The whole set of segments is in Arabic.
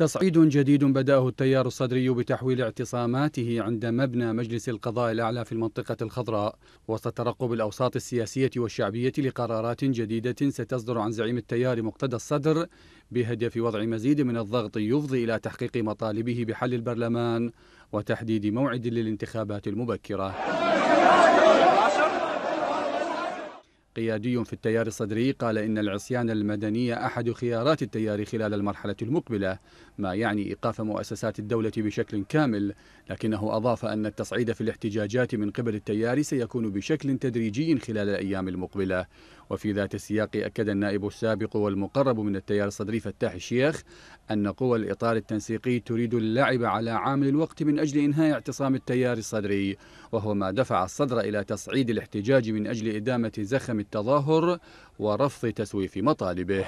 تصعيد جديد بدأه التيار الصدري بتحويل اعتصاماته عند مبنى مجلس القضاء الأعلى في المنطقة الخضراء وسط ترقب الأوساط السياسية والشعبية لقرارات جديدة ستصدر عن زعيم التيار مقتدى الصدر بهدف وضع مزيد من الضغط يفضي إلى تحقيق مطالبه بحل البرلمان وتحديد موعد للانتخابات المبكرة قيادي في التيار الصدري قال إن العصيان المدني أحد خيارات التيار خلال المرحلة المقبلة ما يعني إيقاف مؤسسات الدولة بشكل كامل لكنه أضاف أن التصعيد في الاحتجاجات من قبل التيار سيكون بشكل تدريجي خلال الأيام المقبلة وفي ذات السياق أكد النائب السابق والمقرب من التيار الصدري فتاح الشيخ أن قوى الإطار التنسيقي تريد اللعب على عامل الوقت من أجل إنهاء اعتصام التيار الصدري وهو ما دفع الصدر إلى تصعيد الاحتجاج من أجل إدامة زخم التظاهر ورفض تسويف مطالبه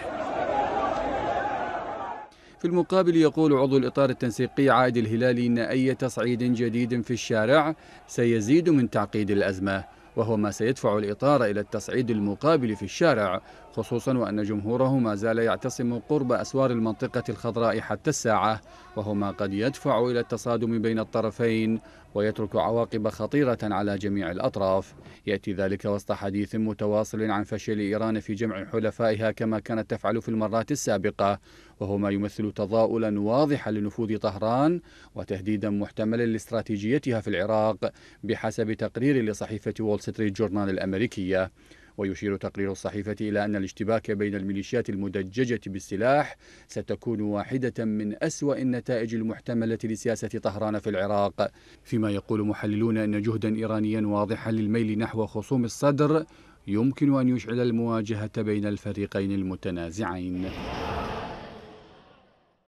في المقابل يقول عضو الإطار التنسيقي عائد الهلالي إن أي تصعيد جديد في الشارع سيزيد من تعقيد الأزمة وهو ما سيدفع الإطار إلى التصعيد المقابل في الشارع خصوصا وأن جمهوره ما زال يعتصم قرب أسوار المنطقة الخضراء حتى الساعة وهو ما قد يدفع إلى التصادم بين الطرفين ويترك عواقب خطيرة على جميع الأطراف يأتي ذلك وسط حديث متواصل عن فشل إيران في جمع حلفائها كما كانت تفعل في المرات السابقة وهو ما يمثل تضاؤلا واضحا لنفوذ طهران وتهديدا محتملا لاستراتيجيتها في العراق بحسب تقرير لصحيفة وول ستريت جورنال الأمريكية ويشير تقرير الصحيفة إلى أن الاشتباك بين الميليشيات المدججة بالسلاح ستكون واحدة من أسوأ النتائج المحتملة لسياسة طهران في العراق فيما يقول محللون أن جهدا إيرانيا واضحا للميل نحو خصوم الصدر يمكن أن يشعل المواجهة بين الفريقين المتنازعين